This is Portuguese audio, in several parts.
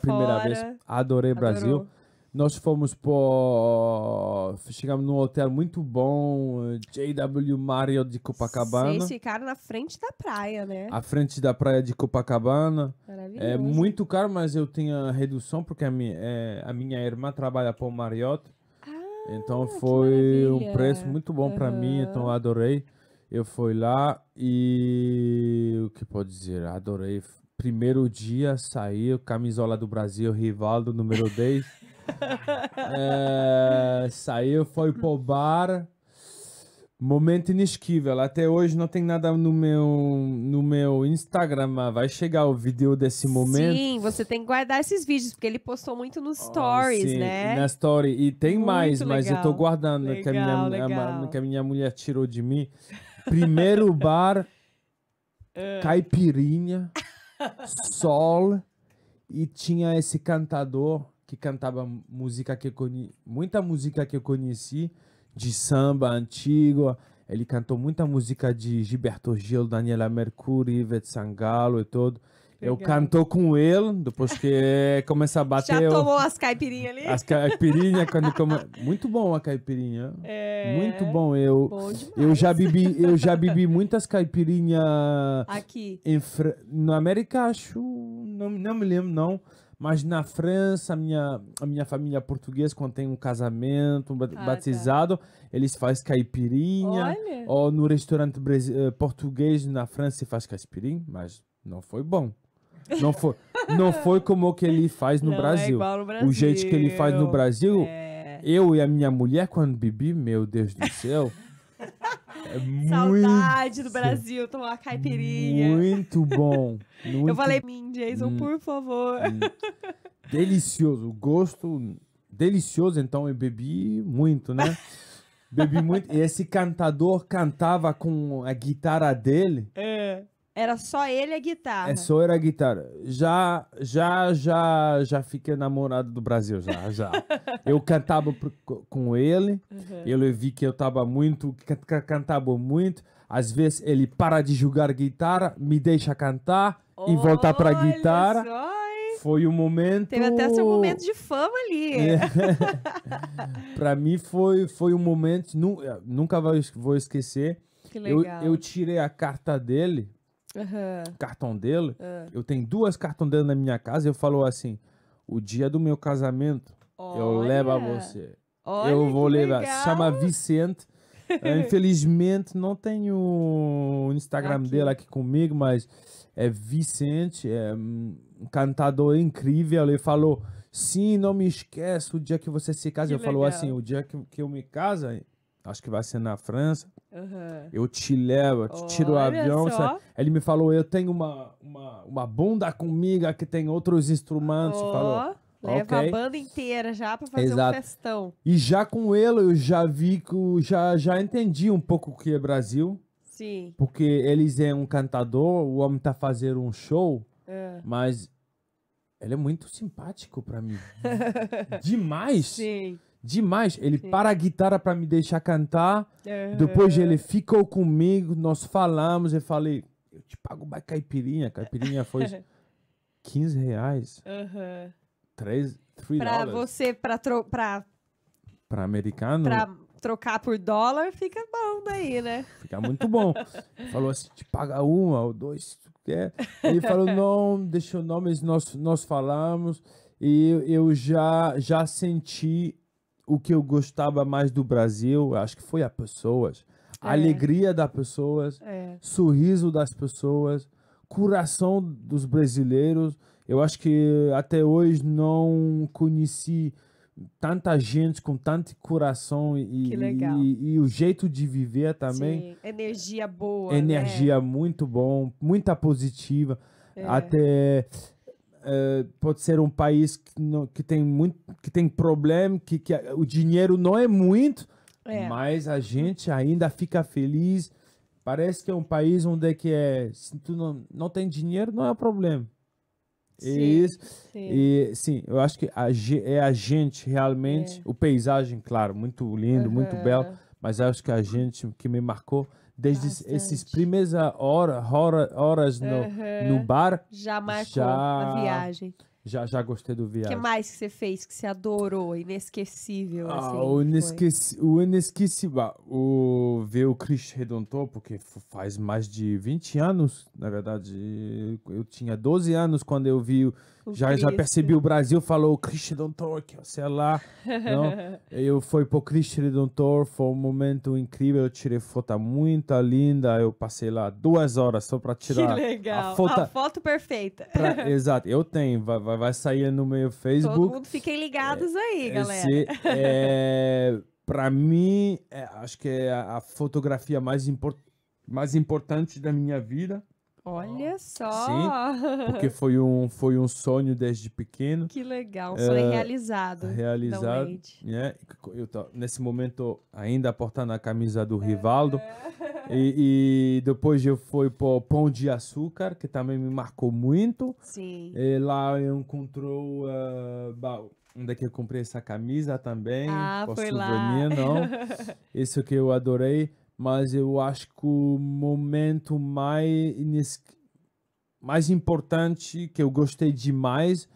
primeira Fora. vez. Adorei Adorou. Brasil. Nós fomos por. Chegamos num hotel muito bom, JW Mario de Copacabana. Vocês ficaram na frente da praia, né? a frente da praia de Copacabana. É Maravilhoso. É muito caro, mas eu tinha redução, porque a minha, é, a minha irmã trabalha por Marriott. Ah, então foi um preço muito bom uhum. para mim, então adorei. Eu fui lá e. O que pode dizer? Adorei. Primeiro dia saiu, camisola do Brasil, Rivaldo, número 10. é, saiu, foi pro bar. Momento inesquível. Até hoje não tem nada no meu, no meu Instagram, mas ah, vai chegar o vídeo desse momento. Sim, você tem que guardar esses vídeos, porque ele postou muito nos oh, stories, sim, né? Na story. E tem muito mais, legal. mas eu tô guardando legal, que, a minha, a, que a minha mulher tirou de mim. Primeiro bar, ah. caipirinha sol e tinha esse cantador que cantava música que eu muita música que eu conheci de samba antigo. Ele cantou muita música de Gilberto Gil, Daniela Mercury, Ivete Sangalo e todo. Eu cantou com ele, depois que começa a bater. Já tomou eu... as caipirinhas ali? As caipirinhas, quando come... Muito bom a caipirinha. É... Muito bom. Eu, bom eu já bebi, eu já bebi muitas caipirinhas. Aqui. Em Fra... Na América, acho. Não, não me lembro, não. Mas na França, a minha, a minha família portuguesa, quando tem um casamento, um batizado, ah, tá. eles fazem caipirinha. Olha. Ou no restaurante eh, português na França se faz caipirinha, mas não foi bom. Não foi, não foi como o que ele faz no, não é Brasil. É no Brasil. O jeito que ele faz no Brasil, é. eu e a minha mulher, quando bebi, meu Deus do céu. É Saudade do Brasil, tomar caipirinha. Muito bom. Muito... Eu falei, mim, Jason, hum, por favor. Hum. Delicioso, o gosto delicioso, então eu bebi muito, né? Bebi muito. E esse cantador cantava com a guitarra dele. É. Era só ele e a guitarra. É só era a guitarra. Já, já, já, já fiquei namorado do Brasil, já, já. eu cantava com ele, uhum. ele vi que eu tava muito, cantava muito. Às vezes ele para de jogar guitarra, me deixa cantar e voltar pra guitarra. Só, foi um momento. Teve até seu momento de fama ali. É. pra mim foi, foi um momento. Nunca vou esquecer. Que Eu, eu, tirei a carta dele uhum. cartondelo. Uhum. Ah. Eu tenho duas cartondelas na minha casa eu falo assim: o dia do meu casamento, Olha. eu levo a você. Olha, eu vou levar. Legal. Chama Vicente. Infelizmente, não tenho o Instagram aqui. dele aqui comigo, mas é Vicente, é um cantador incrível. Ele falou: Sim, não me esquece o dia que você se casa. Que eu legal. falo assim: O dia que, que eu me casa, acho que vai ser na França. Uhum. Eu te levo, eu te tiro Olha o avião. Ele me falou, eu tenho uma, uma, uma bunda comigo que tem outros instrumentos. Oh, falou, leva okay. a banda inteira já para fazer Exato. um festão. E já com ele, eu já vi que já, já entendi um pouco o que é Brasil. Sim. Porque eles é um cantador, o homem tá fazendo um show, ah. mas ele é muito simpático para mim. Demais. Sim demais. Ele Sim. para a guitarra para me deixar cantar. É. Depois ele ficou comigo, nós falamos. Eu falei, eu te pago uma caipirinha. Caipirinha foi 15 reais. Uhum. 3, 3 pra você, para tro para pra americano? para trocar por dólar, fica bom daí, né? Fica muito bom. falou assim, te paga uma ou dois, se tu quer. Ele falou, não, deixa o nome, nós, nós falamos. E eu já, já senti o que eu gostava mais do Brasil, acho que foi as pessoas. A é. alegria das pessoas, é. sorriso das pessoas, coração dos brasileiros. Eu acho que até hoje não conheci tanta gente com tanto coração e, e, e, o jeito de viver também. Sim. Energia boa. Né? Energia né? muito bom, muita positiva. É. Até eh, pode ser um país que, não, que, tem muito, que tem problema, que, que o dinheiro não é muito, é. mas a gente ainda fica feliz. Parece que é um país onde é que é, se tu não, não tem dinheiro, não é um problema. É sim, é isso. Sim. E, sim, eu acho que a, é a gente realmente, é. o paisagem, claro, muito lindo, uhum. muito belo, mas acho que a gente, que me marcou, desde Bastante. esses primeiras hora, hora, horas no, uhum. no bar. Já marcou já, a viagem. Já, já gostei do viagem. O que mais que você fez que você adorou? Inesquecível. Ah, assim, o, inesqueci, o inesquecível. O ver o Cristo Redentor, porque faz mais de 20 anos, na verdade. Eu tinha 12 anos quando eu vi já, Já percebi o Brasil, falou Christian don't que sei lá. Não, eu fui pro Cristo don't talk, foi um momento incrível, eu tirei foto muito linda, eu passei lá duas horas só pra tirar que legal. a foto. A foto perfeita. Pra, exato, eu tenho, vai, vai, vai, sair no meu Facebook. Todo mundo fiquem ligados é, aí, galera. Esse, é, pra mim, é, acho que é a, a fotografia mais import mais importante da minha vida. Olha só! Sim, porque foi um, foi um sonho desde pequeno. Que legal, um é, sonho é, realizado. Realizado. Né? Eu tô, nesse momento ainda portando a camisa do Rivaldo. É. E, e, depois eu fui para Pão de Açúcar, que também me marcou muito. Sim. E lá eu encontrou... Uh, Onde é que eu comprei essa camisa também? Ah, foi souvenir, lá. não. Isso que eu adorei mas eu acho que o momento mais, mais importante que eu gostei demais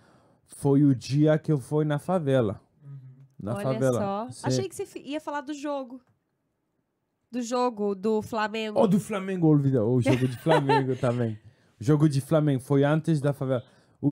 foi o dia que eu fui na favela. Uhum. Na Olha favela. só. Achei que você ia falar do jogo. Do jogo do Flamengo. Oh, do Flamengo, olvida. O oh, jogo de Flamengo também. Tá o jogo de Flamengo foi antes da favela.